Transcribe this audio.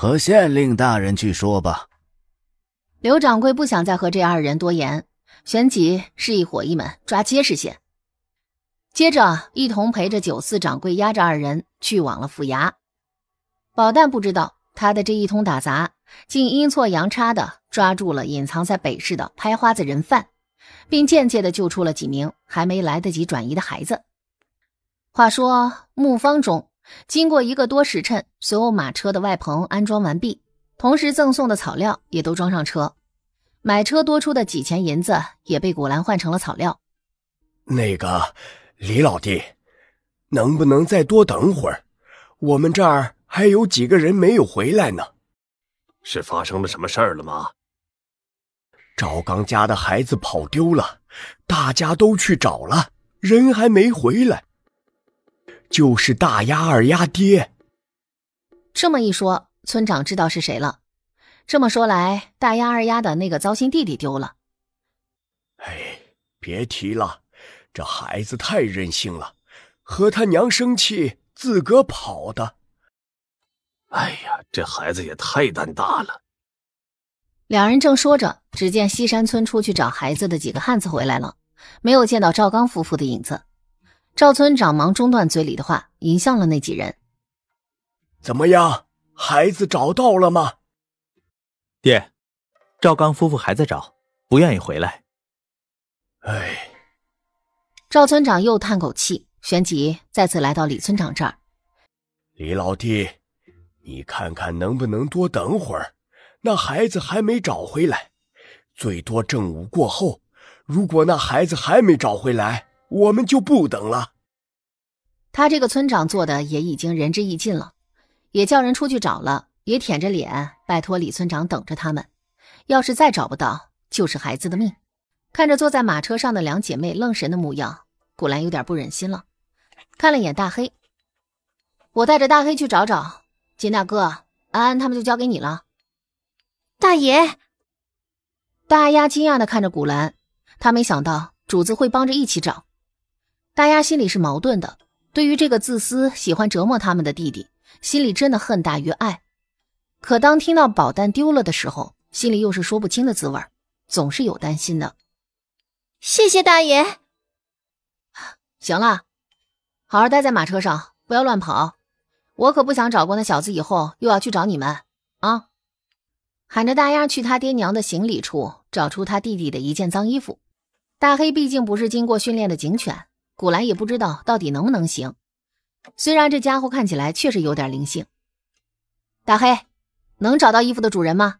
和县令大人去说吧。刘掌柜不想再和这二人多言，旋即示意伙一们抓结实些，接着一同陪着九四掌柜押着二人去往了府衙。宝蛋不知道他的这一通打杂，竟阴错阳差的抓住了隐藏在北市的拍花子人犯，并间接的救出了几名还没来得及转移的孩子。话说木方中。经过一个多时辰，所有马车的外棚安装完毕，同时赠送的草料也都装上车。买车多出的几钱银子也被古兰换成了草料。那个李老弟，能不能再多等会儿？我们这儿还有几个人没有回来呢。是发生了什么事儿了吗？赵刚家的孩子跑丢了，大家都去找了，人还没回来。就是大丫、二丫爹。这么一说，村长知道是谁了。这么说来，大丫、二丫的那个糟心弟弟丢了。哎，别提了，这孩子太任性了，和他娘生气，自个跑的。哎呀，这孩子也太胆大了。两人正说着，只见西山村出去找孩子的几个汉子回来了，没有见到赵刚夫妇的影子。赵村长忙中断嘴里的话，迎向了那几人：“怎么样，孩子找到了吗？”“爹，赵刚夫妇还在找，不愿意回来。”“哎。”赵村长又叹口气，旋即再次来到李村长这儿：“李老弟，你看看能不能多等会儿？那孩子还没找回来，最多正午过后，如果那孩子还没找回来。”我们就不等了。他这个村长做的也已经仁至义尽了，也叫人出去找了，也舔着脸拜托李村长等着他们。要是再找不到，就是孩子的命。看着坐在马车上的两姐妹愣神的模样，古兰有点不忍心了，看了眼大黑，我带着大黑去找找。金大哥，安安他们就交给你了。大爷，大丫惊讶的看着古兰，他没想到主子会帮着一起找。大丫心里是矛盾的，对于这个自私、喜欢折磨他们的弟弟，心里真的恨大于爱。可当听到保单丢了的时候，心里又是说不清的滋味，总是有担心的。谢谢大爷。行了，好好待在马车上，不要乱跑。我可不想找过那小子以后又要去找你们啊！喊着大丫去他爹娘的行李处找出他弟弟的一件脏衣服。大黑毕竟不是经过训练的警犬。古兰也不知道到底能不能行，虽然这家伙看起来确实有点灵性。大黑，能找到衣服的主人吗？